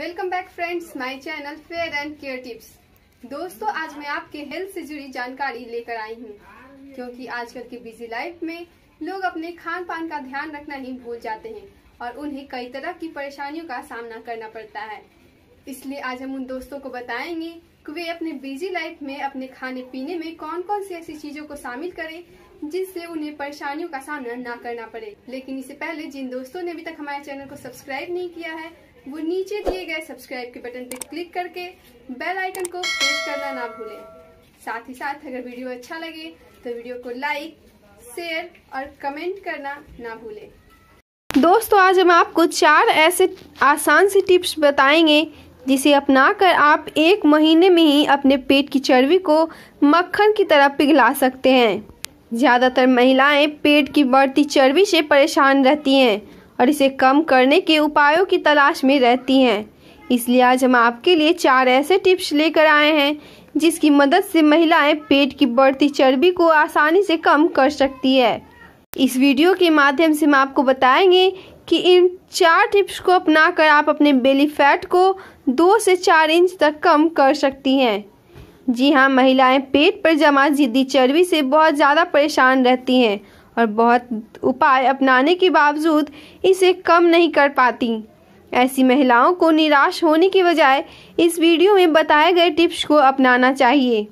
Welcome back friends my channel fair and care tips दोस्तों आज मैं आपके हेल्थ से जुड़ी जानकारी लेकर आई हूँ क्योंकि आजकल की बिजी लाइफ में लोग अपने खान पान का ध्यान रखना ही भूल जाते हैं और उन्हें कई तरह की परेशानियों का सामना करना पड़ता है इसलिए आज हम उन दोस्तों को बताएंगे वे अपने बिजी लाइफ में अपने खाने पीने में कौन कौन सी ऐसी चीजों को शामिल करें जिससे उन्हें परेशानियों का सामना ना करना पड़े लेकिन इससे पहले जिन दोस्तों ने अभी तक हमारे चैनल को सब्सक्राइब नहीं किया है वो नीचे दिए गए सब्सक्राइब के बटन पर क्लिक करके बेल आइकन को प्रेस करना ना भूलें साथ ही साथ अगर वीडियो अच्छा लगे तो वीडियो को लाइक शेयर और कमेंट करना ना भूलें दोस्तों आज हम आपको चार ऐसे आसान से टिप्स बताएंगे जिसे अपना कर आप एक महीने में ही अपने पेट की चर्बी को मक्खन की तरह पिघला सकते हैं ज़्यादातर महिलाएं पेट की बढ़ती चर्बी से परेशान रहती हैं और इसे कम करने के उपायों की तलाश में रहती हैं इसलिए आज हम आपके लिए चार ऐसे टिप्स लेकर आए हैं जिसकी मदद से महिलाएं पेट की बढ़ती चर्बी को आसानी से कम कर सकती है इस वीडियो के माध्यम से हम आपको बताएंगे कि इन चार टिप्स को अपनाकर आप अपने बेली फैट को दो से चार इंच तक कम कर सकती हैं जी हाँ महिलाएं पेट पर जमा जिद्दी चर्बी से बहुत ज़्यादा परेशान रहती हैं और बहुत उपाय अपनाने के बावजूद इसे कम नहीं कर पाती ऐसी महिलाओं को निराश होने के बजाय इस वीडियो में बताए गए टिप्स को अपनाना चाहिए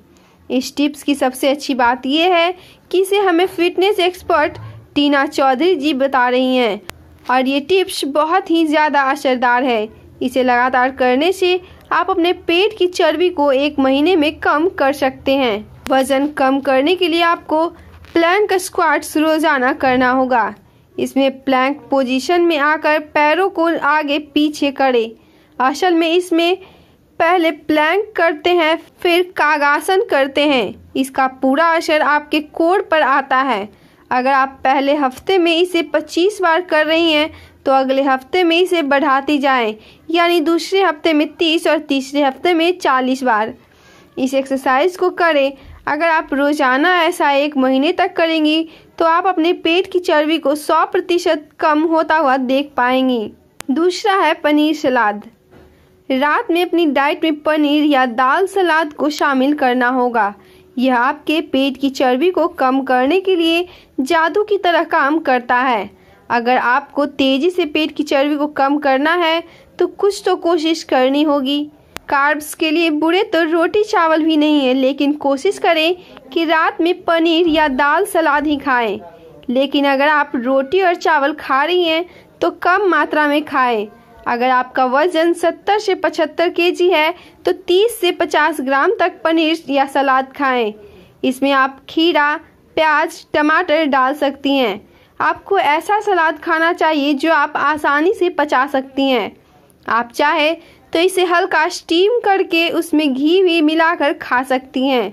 इस टिप्स की सबसे अच्छी बात यह है कि इसे हमें फिटनेस एक्सपर्ट टीना चौधरी जी बता रही हैं और ये टिप्स बहुत ही ज़्यादा असरदार है इसे लगातार करने से आप अपने पेट की चर्बी को एक महीने में कम कर सकते हैं वज़न कम करने के लिए आपको प्लैंक स्क्वाट्स रोज़ाना करना होगा इसमें प्लैंक पोजीशन में आकर पैरों को आगे पीछे करें असल में इसमें पहले प्लैंक करते हैं फिर कागासन करते हैं इसका पूरा असर आपके कोर पर आता है अगर आप पहले हफ्ते में इसे 25 बार कर रही हैं तो अगले हफ्ते में इसे बढ़ाती जाएं यानी दूसरे हफ्ते में 30 और तीसरे हफ्ते में 40 बार इस एक्सरसाइज को करें अगर आप रोज़ाना ऐसा एक महीने तक करेंगी तो आप अपने पेट की चर्बी को 100 प्रतिशत कम होता हुआ देख पाएंगी दूसरा है पनीर सलाद रात में अपनी डाइट में पनीर या दाल सलाद को शामिल करना होगा यह आपके पेट की चर्बी को कम करने के लिए जादू की तरह काम करता है अगर आपको तेज़ी से पेट की चर्बी को कम करना है तो कुछ तो कोशिश करनी होगी कार्ब्स के लिए बुरे तो रोटी चावल भी नहीं है लेकिन कोशिश करें कि रात में पनीर या दाल सलाद ही खाएं। लेकिन अगर आप रोटी और चावल खा रही हैं तो कम मात्रा में खाएं। अगर आपका वजन 70 से 75 के है तो 30 से 50 ग्राम तक पनीर या सलाद खाएं। इसमें आप खीरा प्याज टमाटर डाल सकती हैं आपको ऐसा सलाद खाना चाहिए जो आप आसानी से पचा सकती हैं आप चाहे तो इसे हल्का स्टीम करके उसमें घी भी मिलाकर खा सकती हैं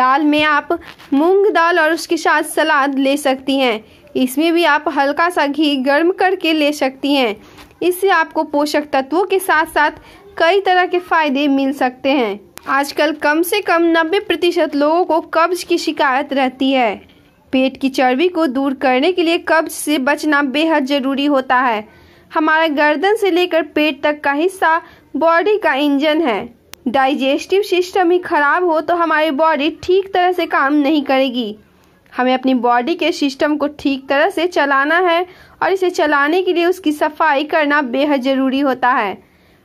दाल में आप मूंग दाल और उसके साथ सलाद ले सकती हैं इसमें भी आप हल्का सा घी गर्म करके ले सकती हैं इससे आपको पोषक तत्वों के साथ साथ कई तरह के फायदे मिल सकते हैं आजकल कम से कम 90 प्रतिशत लोगों को कब्ज की शिकायत रहती है पेट की चर्बी को दूर करने के लिए कब्ज से बचना बेहद ज़रूरी होता है हमारे गर्दन से लेकर पेट तक का हिस्सा बॉडी का इंजन है डाइजेस्टिव सिस्टम ही खराब हो तो हमारी बॉडी ठीक तरह से काम नहीं करेगी हमें अपनी बॉडी के सिस्टम को ठीक तरह से चलाना है और इसे चलाने के लिए उसकी सफाई करना बेहद ज़रूरी होता है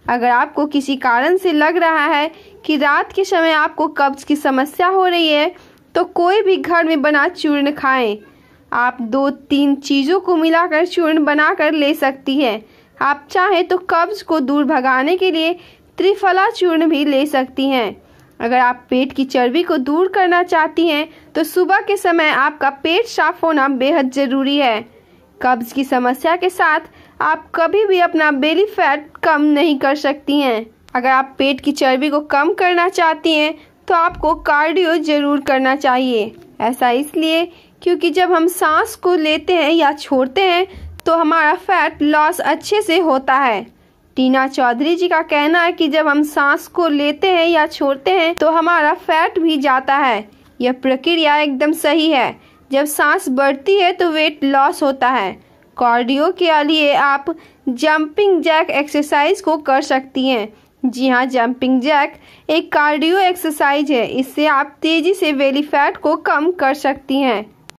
अगर आपको किसी कारण से लग रहा है कि रात के समय आपको कब्ज की समस्या हो रही है तो कोई भी घर में बना चूर्ण खाएं आप दो तीन चीज़ों को मिलाकर चूर्ण बनाकर ले सकती हैं आप चाहें तो कब्ज को दूर भगाने के लिए त्रिफला चूर्ण भी ले सकती हैं अगर आप पेट की चर्बी को दूर करना चाहती हैं तो सुबह के समय आपका पेट साफ होना बेहद ज़रूरी है कब्ज की समस्या के साथ आप कभी भी अपना बेली फैट कम नहीं कर सकती हैं अगर आप पेट की चर्बी को कम करना चाहती हैं तो आपको कार्डियो जरूर करना चाहिए ऐसा इसलिए क्योंकि जब हम सांस को लेते हैं या छोड़ते हैं तो हमारा फैट लॉस अच्छे से होता है टीना चौधरी जी का कहना है कि जब हम सांस को लेते हैं या छोड़ते हैं तो हमारा फैट भी जाता है यह प्रक्रिया एकदम सही है जब सांस बढ़ती है तो वेट लॉस होता है कार्डियो के लिए आप जंपिंग जैक एक्सरसाइज को कर सकती हैं जी हाँ जंपिंग जैक एक कार्डियो एक्सरसाइज है इससे आप तेज़ी से वेली फैट को कम कर सकती हैं